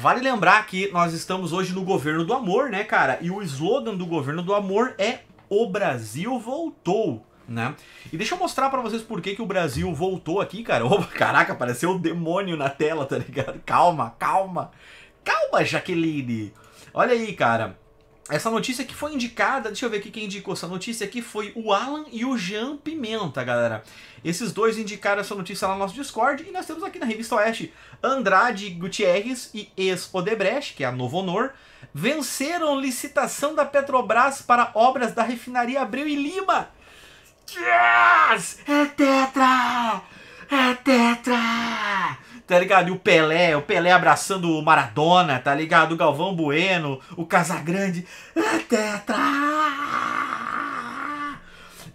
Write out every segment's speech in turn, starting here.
Vale lembrar que nós estamos hoje no governo do amor, né, cara? E o slogan do governo do amor é O Brasil Voltou. Né? E deixa eu mostrar para vocês por que, que o Brasil voltou aqui, cara. Opa, caraca, apareceu um demônio na tela, tá ligado? Calma, calma. Calma, Jaqueline. Olha aí, cara. Essa notícia que foi indicada, deixa eu ver aqui quem indicou essa notícia aqui, foi o Alan e o Jean Pimenta, galera. Esses dois indicaram essa notícia lá no nosso Discord e nós temos aqui na Revista Oeste Andrade Gutierrez e ex-Odebrecht, que é a Novo Honor, venceram licitação da Petrobras para obras da refinaria Abreu e Lima. Yes! É tetra! É tetra! tá ligado? E o Pelé, o Pelé abraçando o Maradona, tá ligado? O Galvão Bueno, o Casagrande. Ah, tetra!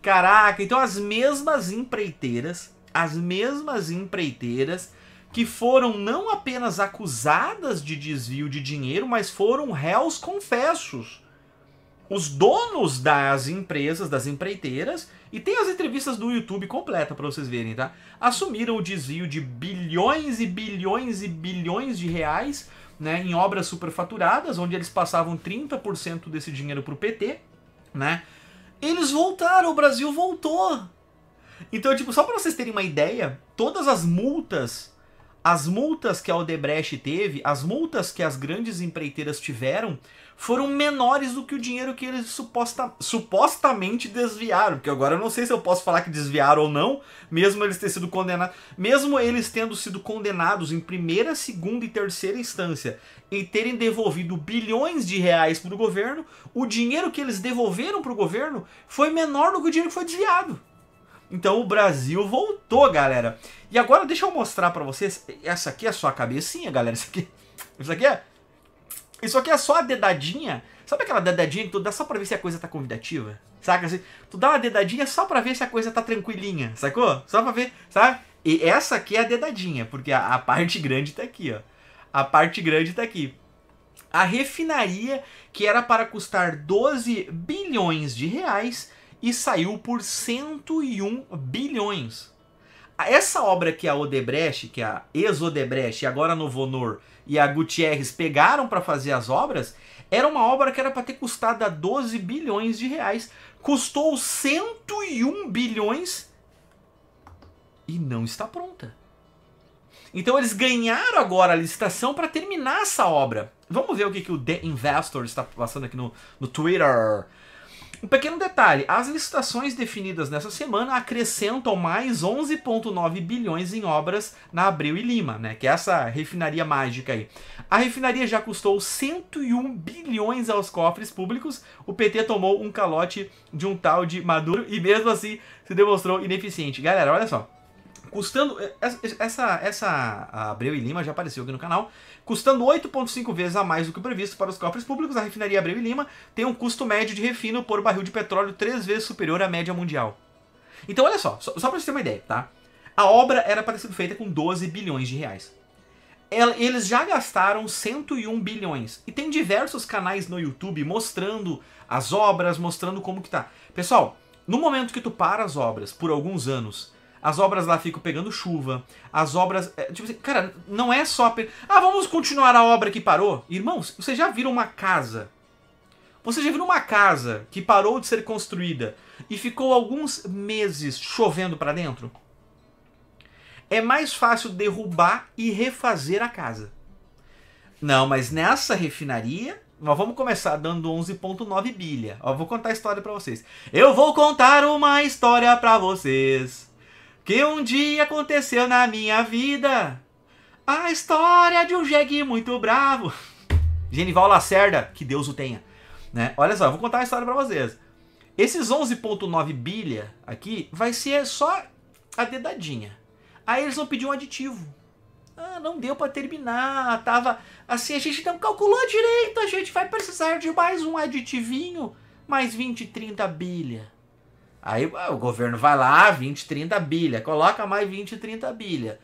Caraca, então as mesmas empreiteiras, as mesmas empreiteiras que foram não apenas acusadas de desvio de dinheiro, mas foram réus confessos os donos das empresas, das empreiteiras, e tem as entrevistas do YouTube completa para vocês verem, tá? Assumiram o desvio de bilhões e bilhões e bilhões de reais né, em obras superfaturadas, onde eles passavam 30% desse dinheiro para o PT, né? Eles voltaram, o Brasil voltou. Então, tipo, só para vocês terem uma ideia, todas as multas as multas que a Odebrecht teve, as multas que as grandes empreiteiras tiveram, foram menores do que o dinheiro que eles suposta, supostamente desviaram. Porque agora eu não sei se eu posso falar que desviaram ou não, mesmo eles terem sido condenados. Mesmo eles tendo sido condenados em primeira, segunda e terceira instância e terem devolvido bilhões de reais para o governo, o dinheiro que eles devolveram para o governo foi menor do que o dinheiro que foi desviado. Então o Brasil voltou, galera. E agora deixa eu mostrar para vocês. Essa aqui é só a cabecinha, galera. Isso aqui, isso aqui é... Isso aqui é só a dedadinha. Sabe aquela dedadinha que tu dá só pra ver se a coisa tá convidativa? Saca? Assim, tu dá uma dedadinha só pra ver se a coisa tá tranquilinha, sacou? Só pra ver, sabe? E essa aqui é a dedadinha, porque a, a parte grande tá aqui, ó. A parte grande tá aqui. A refinaria, que era para custar 12 bilhões de reais, e saiu por 101 bilhões. Essa obra que a Odebrecht, que a ex-Odebrecht, agora a Novonor e a Gutierrez pegaram para fazer as obras, era uma obra que era para ter custado 12 bilhões de reais. Custou 101 bilhões e não está pronta. Então eles ganharam agora a licitação para terminar essa obra. Vamos ver o que, que o The Investor está passando aqui no, no Twitter. Um pequeno detalhe: as licitações definidas nessa semana acrescentam mais 11,9 bilhões em obras na Abril e Lima, né? Que é essa refinaria mágica aí. A refinaria já custou 101 bilhões aos cofres públicos. O PT tomou um calote de um tal de Maduro e mesmo assim se demonstrou ineficiente. Galera, olha só custando. É, é, essa, essa Abreu e Lima já apareceu aqui no canal. Custando 8,5 vezes a mais do que o previsto para os cofres públicos, a refinaria Abreu e Lima tem um custo médio de refino por barril de petróleo três vezes superior à média mundial. Então, olha só, só, só para você ter uma ideia, tá? A obra era para ser feita com 12 bilhões de reais. Eles já gastaram 101 bilhões. E tem diversos canais no YouTube mostrando as obras, mostrando como que tá. Pessoal, no momento que tu para as obras por alguns anos as obras lá ficam pegando chuva. As obras. É, tipo assim, cara, não é só. Ah, vamos continuar a obra que parou? Irmãos, vocês já viram uma casa? Vocês já viram uma casa que parou de ser construída e ficou alguns meses chovendo para dentro? É mais fácil derrubar e refazer a casa. Não, mas nessa refinaria Nós vamos começar dando 11.9 bilha. Ó, vou contar a história para vocês. Eu vou contar uma história para vocês que um dia aconteceu na minha vida. A história de um jegue muito bravo. Genival Lacerda, que Deus o tenha. Né? Olha só, vou contar uma história para vocês. Esses 11.9 bilha aqui vai ser só a dedadinha. Aí eles vão pedir um aditivo. Ah, não deu para terminar, tava assim, a gente não calculou direito, a gente vai precisar de mais um aditivinho, mais 20, 30 bilha. Aí ah, o governo vai lá, 20, 30 bilha, coloca mais 20, 30 bilha.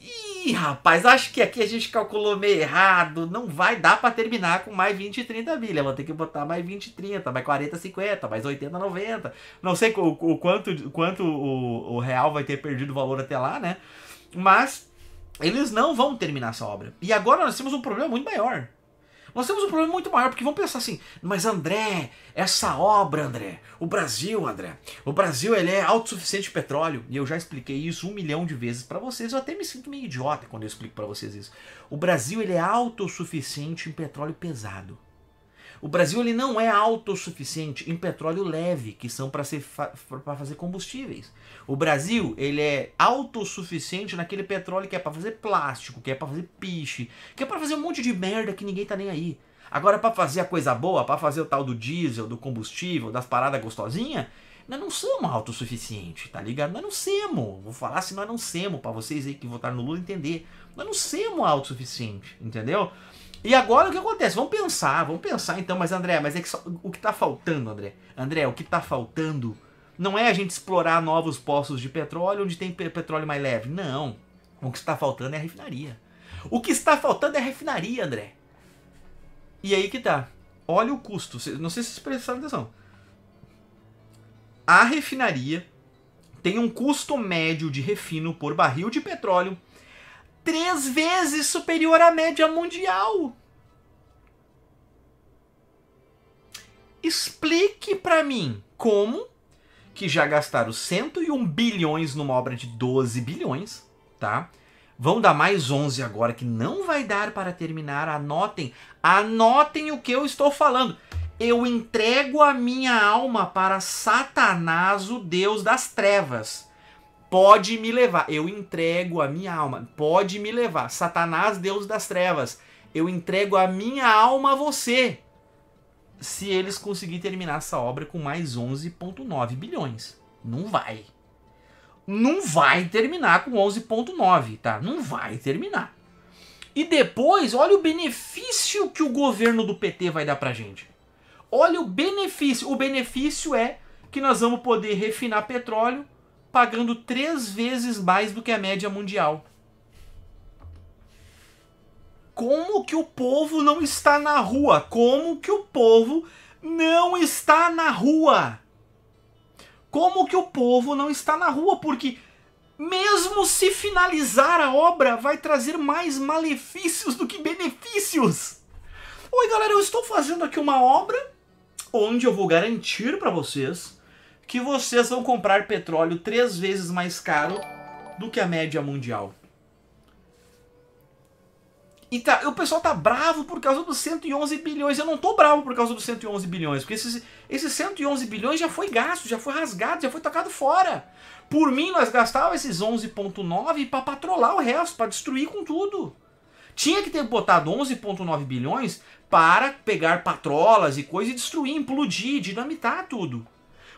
Ih, rapaz, acho que aqui a gente calculou meio errado. Não vai dar para terminar com mais 20, 30 bilha. Vou ter que botar mais 20, 30, mais 40, 50, mais 80, 90. Não sei o, o quanto, quanto o, o real vai ter perdido valor até lá, né? Mas eles não vão terminar essa obra. E agora nós temos um problema muito maior. Nós temos um problema muito maior, porque vão pensar assim, mas André, essa obra, André, o Brasil, André, o Brasil ele é autossuficiente de petróleo, e eu já expliquei isso um milhão de vezes para vocês, eu até me sinto meio idiota quando eu explico para vocês isso. O Brasil ele é autossuficiente em petróleo pesado. O Brasil ele não é autossuficiente em petróleo leve, que são para fa fazer combustíveis. O Brasil ele é autossuficiente naquele petróleo que é para fazer plástico, que é para fazer piche, que é para fazer um monte de merda que ninguém tá nem aí. Agora, para fazer a coisa boa, para fazer o tal do diesel, do combustível, das paradas gostosinhas, nós não somos autossuficientes, tá ligado? Nós não somos. Vou falar se nós não somos, para vocês aí que votaram no Lula entender. Nós não somos autossuficientes, entendeu? E agora o que acontece? Vamos pensar, vamos pensar então, mas André, mas é que só, o que está faltando, André? André, o que está faltando não é a gente explorar novos poços de petróleo onde tem petróleo mais leve. Não. O que está faltando é a refinaria. O que está faltando é a refinaria, André. E aí que tá. Olha o custo. Não sei se vocês prestaram atenção. A refinaria tem um custo médio de refino por barril de petróleo três vezes superior à média mundial. Explique para mim como que já gastaram 101 bilhões numa obra de 12 bilhões, tá? Vão dar mais 11 agora que não vai dar para terminar. Anotem, anotem o que eu estou falando. Eu entrego a minha alma para Satanás, o deus das trevas Pode me levar. Eu entrego a minha alma. Pode me levar. Satanás, Deus das trevas. Eu entrego a minha alma a você. Se eles conseguirem terminar essa obra com mais 11,9 bilhões. Não vai. Não vai terminar com 11,9, tá? Não vai terminar. E depois, olha o benefício que o governo do PT vai dar pra gente. Olha o benefício. O benefício é que nós vamos poder refinar petróleo pagando três vezes mais do que a média mundial. Como que o povo não está na rua? Como que o povo não está na rua? Como que o povo não está na rua? Porque mesmo se finalizar a obra, vai trazer mais malefícios do que benefícios. Oi, galera, eu estou fazendo aqui uma obra onde eu vou garantir para vocês que vocês vão comprar petróleo três vezes mais caro do que a média mundial. E tá, o pessoal tá bravo por causa dos 111 bilhões. Eu não tô bravo por causa dos 111 bilhões, porque esses, esses 111 bilhões já foi gasto, já foi rasgado, já foi tocado fora. Por mim, nós gastávamos esses 11,9 para patrolar o resto, para destruir com tudo. Tinha que ter botado 11,9 bilhões para pegar patrolas e coisa e destruir, implodir, dinamitar tudo.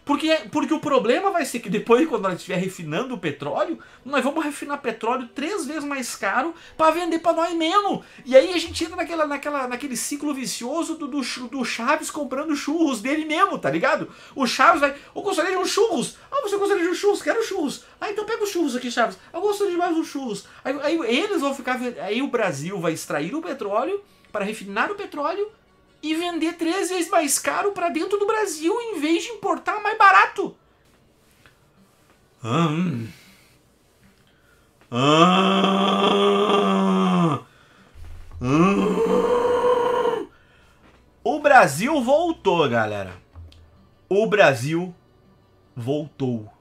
Porque, porque o problema vai ser que depois, quando nós estiver refinando o petróleo, nós vamos refinar petróleo três vezes mais caro para vender para nós menos. E aí a gente entra naquela, naquela, naquele ciclo vicioso do, do, do Chaves comprando churros dele mesmo, tá ligado? O Chaves vai. Eu gostaria de um churros. Ah, você gostaria de um churros? Quero churros. Ah, então pega os churros aqui, Chaves. Eu gostaria de mais um churros. Aí, aí eles vão ficar. Aí o Brasil vai extrair o petróleo para refinar o petróleo e vender três vezes mais caro para dentro do Brasil em vez de importar mais barato. Ah, hum. Ah, hum. O Brasil voltou, galera. O Brasil voltou.